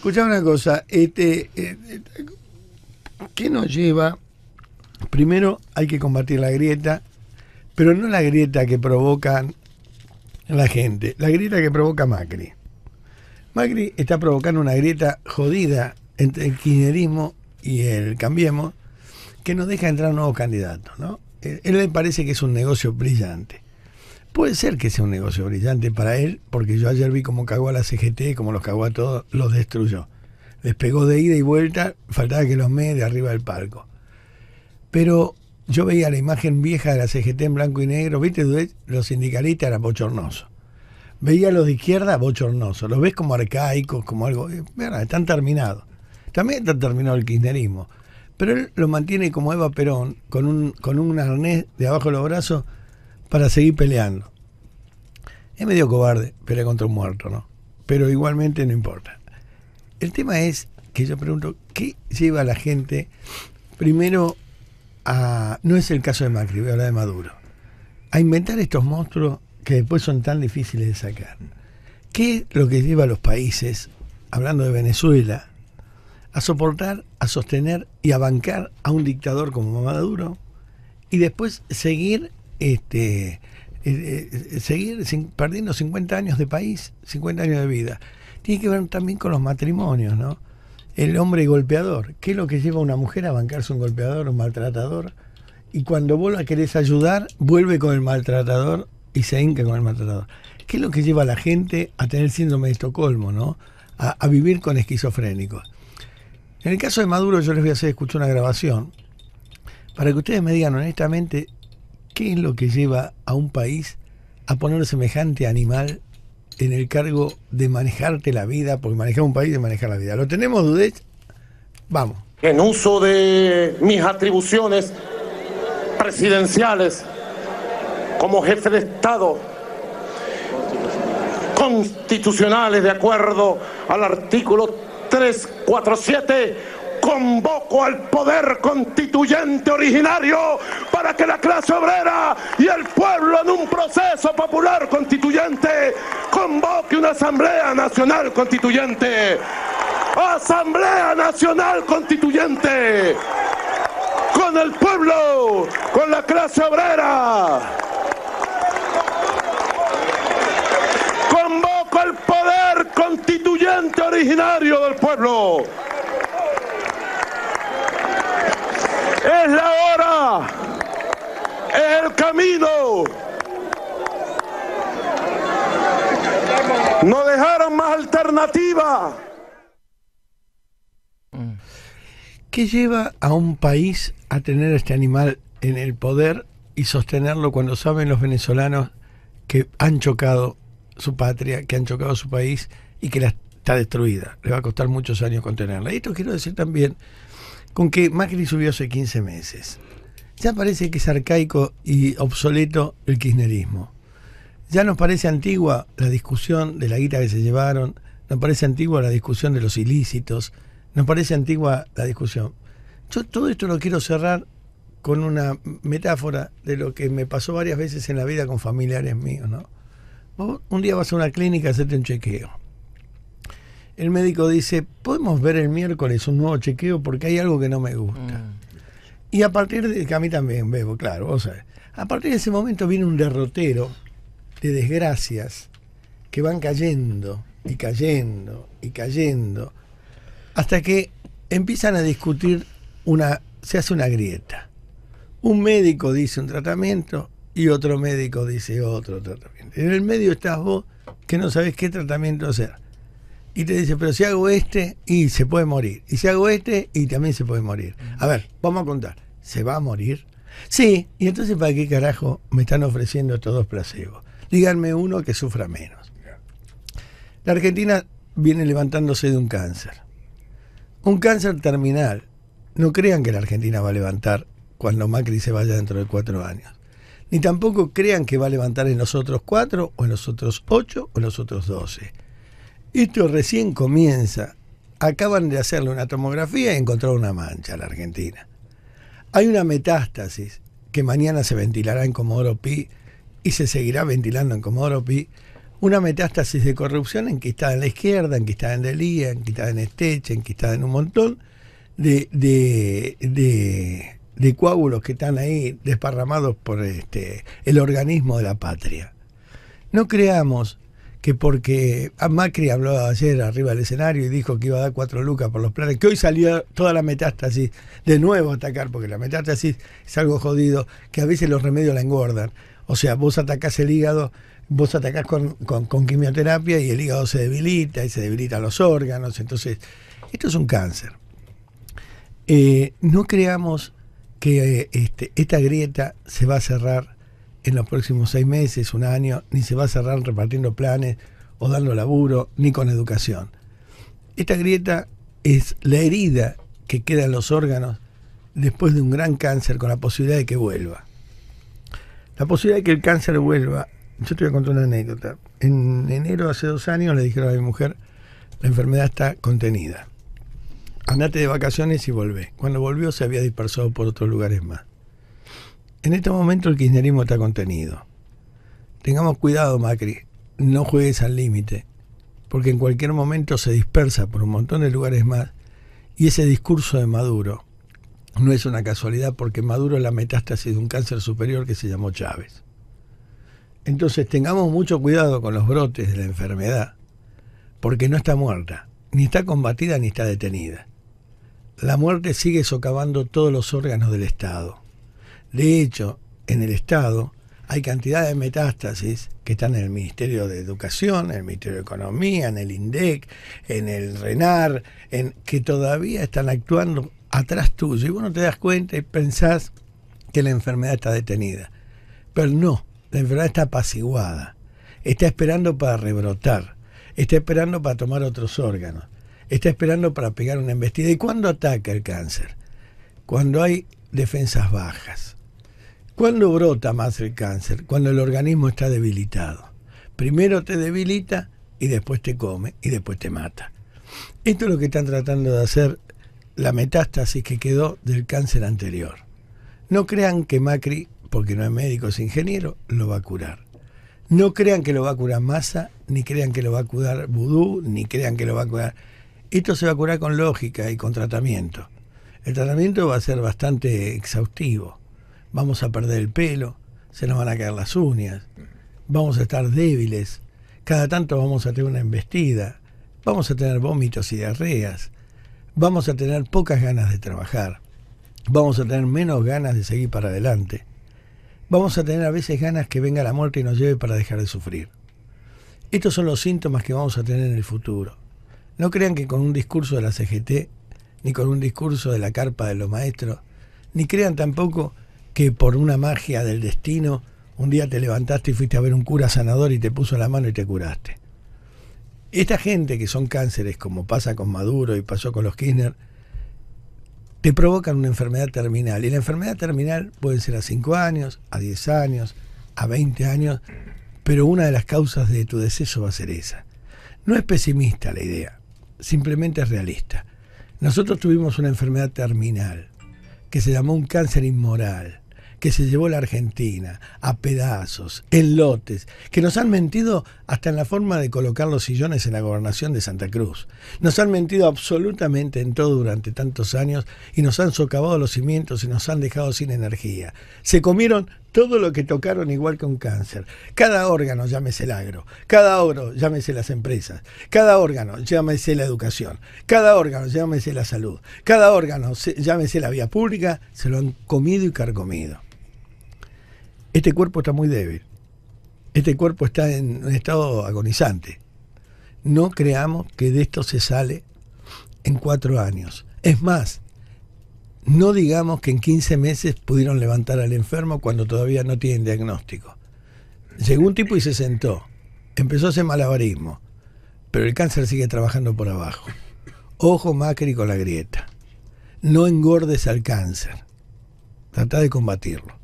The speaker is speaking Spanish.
Escuchá una cosa, este, eh, ¿qué nos lleva? Primero hay que combatir la grieta, pero no la grieta que provoca la gente, la grieta que provoca Macri. Macri está provocando una grieta jodida entre el kirchnerismo y el Cambiemos, que nos deja entrar nuevos candidatos, ¿no? Eh, él le parece que es un negocio brillante. Puede ser que sea un negocio brillante para él, porque yo ayer vi cómo cagó a la CGT, cómo los cagó a todos, los destruyó. Despegó de ida y vuelta, faltaba que los mee de arriba del palco. Pero yo veía la imagen vieja de la CGT en blanco y negro, viste, los sindicalistas eran bochornosos. Veía a los de izquierda bochornosos, los ves como arcaicos, como algo. Mira, eh, están terminados. También está terminado el kirchnerismo. Pero él lo mantiene como Eva Perón, con un, con un arnés de abajo de los brazos para seguir peleando. Es medio cobarde pelear contra un muerto, ¿no? Pero igualmente no importa. El tema es que yo pregunto, ¿qué lleva a la gente primero a... No es el caso de Macri, voy a hablar de Maduro. A inventar estos monstruos que después son tan difíciles de sacar. ¿Qué es lo que lleva a los países, hablando de Venezuela, a soportar, a sostener y a bancar a un dictador como Maduro y después seguir este, eh, eh, seguir sin, perdiendo 50 años de país, 50 años de vida. Tiene que ver también con los matrimonios, ¿no? El hombre golpeador. ¿Qué es lo que lleva a una mujer a bancarse un golpeador, un maltratador? Y cuando vos la querés ayudar, vuelve con el maltratador y se hinca con el maltratador. ¿Qué es lo que lleva a la gente a tener síndrome de Estocolmo, ¿no? A, a vivir con esquizofrénicos. En el caso de Maduro, yo les voy a hacer escuchar una grabación para que ustedes me digan honestamente ¿qué es lo que lleva a un país a poner un semejante animal en el cargo de manejarte la vida? Porque manejar un país es manejar la vida. ¿Lo tenemos, Dudet? Vamos. En uso de mis atribuciones presidenciales como jefe de Estado, constitucionales de acuerdo al artículo 347 convoco al poder constituyente originario para que la clase obrera y el pueblo en un proceso popular constituyente convoque una Asamblea Nacional Constituyente. Asamblea Nacional Constituyente. Con el pueblo, con la clase obrera. Convoco al poder constituyente originario del pueblo. Es la hora, es el camino. No dejaron más alternativa. ¿Qué lleva a un país a tener este animal en el poder y sostenerlo cuando saben los venezolanos que han chocado su patria, que han chocado su país y que la está destruida? Le va a costar muchos años contenerla. Y esto quiero decir también con que Macri subió hace 15 meses. Ya parece que es arcaico y obsoleto el kirchnerismo. Ya nos parece antigua la discusión de la guita que se llevaron, nos parece antigua la discusión de los ilícitos, nos parece antigua la discusión. Yo todo esto lo quiero cerrar con una metáfora de lo que me pasó varias veces en la vida con familiares míos, ¿no? Vos un día vas a una clínica a hacerte un chequeo el médico dice, podemos ver el miércoles un nuevo chequeo porque hay algo que no me gusta. Mm. Y a partir de, que a mí también bebo, claro, vos sabés, a partir de ese momento viene un derrotero de desgracias que van cayendo y cayendo y cayendo hasta que empiezan a discutir una, se hace una grieta. Un médico dice un tratamiento y otro médico dice otro tratamiento. En el medio estás vos que no sabés qué tratamiento hacer y te dice, pero si hago este, y se puede morir. Y si hago este, y también se puede morir. A ver, vamos a contar. ¿Se va a morir? Sí, y entonces ¿para qué carajo me están ofreciendo estos dos placebos? Díganme uno que sufra menos. La Argentina viene levantándose de un cáncer. Un cáncer terminal. No crean que la Argentina va a levantar cuando Macri se vaya dentro de cuatro años. Ni tampoco crean que va a levantar en los otros cuatro, o en los otros ocho, o en los otros doce. Esto recién comienza. Acaban de hacerle una tomografía y encontró una mancha a la Argentina. Hay una metástasis que mañana se ventilará en Comodoro Pi y se seguirá ventilando en Comodoro Pi. Una metástasis de corrupción en que está en la izquierda, en que está en Delía, está en Esteche, en que está en un montón de, coágulos que están ahí desparramados por este, el organismo de la patria. No creamos que porque Macri habló ayer arriba del escenario y dijo que iba a dar cuatro lucas por los planes, que hoy salió toda la metástasis de nuevo a atacar, porque la metástasis es algo jodido, que a veces los remedios la engordan. O sea, vos atacás el hígado, vos atacás con, quimioterapia y el hígado se debilita y se debilitan los órganos. Entonces, esto es un cáncer. Eh, no creamos que eh, este, esta grieta se va a cerrar en los próximos seis meses, un año, ni se va a cerrar repartiendo planes o dando laburo, ni con educación. Esta grieta es la herida que queda en los órganos después de un gran cáncer con la posibilidad de que vuelva. La posibilidad de que el cáncer vuelva, yo te voy a contar una anécdota. En enero hace dos años le dijeron a mi mujer, la enfermedad está contenida. Andate de vacaciones y volvé. Cuando volvió se había dispersado por otros lugares más. En este momento el kirchnerismo está contenido. Tengamos cuidado, Macri, no juegues al límite, porque en cualquier momento se dispersa por un montón de lugares más. Y ese discurso de Maduro no es una casualidad, porque Maduro es la metástasis de un cáncer superior que se llamó Chávez. Entonces tengamos mucho cuidado con los brotes de la enfermedad, porque no está muerta, ni está combatida ni está detenida. La muerte sigue socavando todos los órganos del Estado. De hecho, en el Estado hay cantidad de metástasis que están en el Ministerio de Educación, en el Ministerio de Economía, en el INDEC, en el RENAR, en, que todavía están actuando atrás tuyo. Y vos no te das cuenta y pensás que la enfermedad está detenida. Pero no, la enfermedad está apaciguada. Está esperando para rebrotar. Está esperando para tomar otros órganos. Está esperando para pegar una embestida. ¿Y cuándo ataca el cáncer? Cuando hay defensas bajas ¿Cuándo brota más el cáncer? Cuando el organismo está debilitado. Primero te debilita y después te come y después te mata. Esto es lo que están tratando de hacer la metástasis que quedó del cáncer anterior. No crean que Macri, porque no es médico, es ingeniero, lo va a curar. No crean que lo va a curar Masa, ni crean que lo va a curar Vudú, ni crean que lo va a curar... Esto se va a curar con lógica y con tratamiento. El tratamiento va a ser bastante exhaustivo vamos a perder el pelo, se nos van a caer las uñas, vamos a estar débiles, cada tanto vamos a tener una embestida, vamos a tener vómitos y diarreas, vamos a tener pocas ganas de trabajar, vamos a tener menos ganas de seguir para adelante, vamos a tener a veces ganas que venga la muerte y nos lleve para dejar de sufrir. Estos son los síntomas que vamos a tener en el futuro. No crean que con un discurso de la CGT, ni con un discurso de la carpa de los maestros, ni crean tampoco que por una magia del destino un día te levantaste y fuiste a ver un cura sanador y te puso la mano y te curaste. Esta gente que son cánceres, como pasa con Maduro y pasó con los Kirchner, te provocan una enfermedad terminal. Y la enfermedad terminal puede ser a 5 años, a 10 años, a 20 años, pero una de las causas de tu deceso va a ser esa. No es pesimista la idea, simplemente es realista. Nosotros tuvimos una enfermedad terminal que se llamó un cáncer inmoral que se llevó la Argentina a pedazos, en lotes, que nos han mentido hasta en la forma de colocar los sillones en la gobernación de Santa Cruz. Nos han mentido absolutamente en todo durante tantos años y nos han socavado los cimientos y nos han dejado sin energía. Se comieron todo lo que tocaron igual que un cáncer. Cada órgano, llámese el agro. Cada oro, llámese las empresas. Cada órgano, llámese la educación. Cada órgano, llámese la salud. Cada órgano, llámese la vía pública, se lo han comido y carcomido este cuerpo está muy débil, este cuerpo está en un estado agonizante. No creamos que de esto se sale en cuatro años. Es más, no digamos que en 15 meses pudieron levantar al enfermo cuando todavía no tienen diagnóstico. Llegó un tipo y se sentó, empezó a hacer malabarismo, pero el cáncer sigue trabajando por abajo. Ojo Macri con la grieta. No engordes al cáncer. Trata de combatirlo.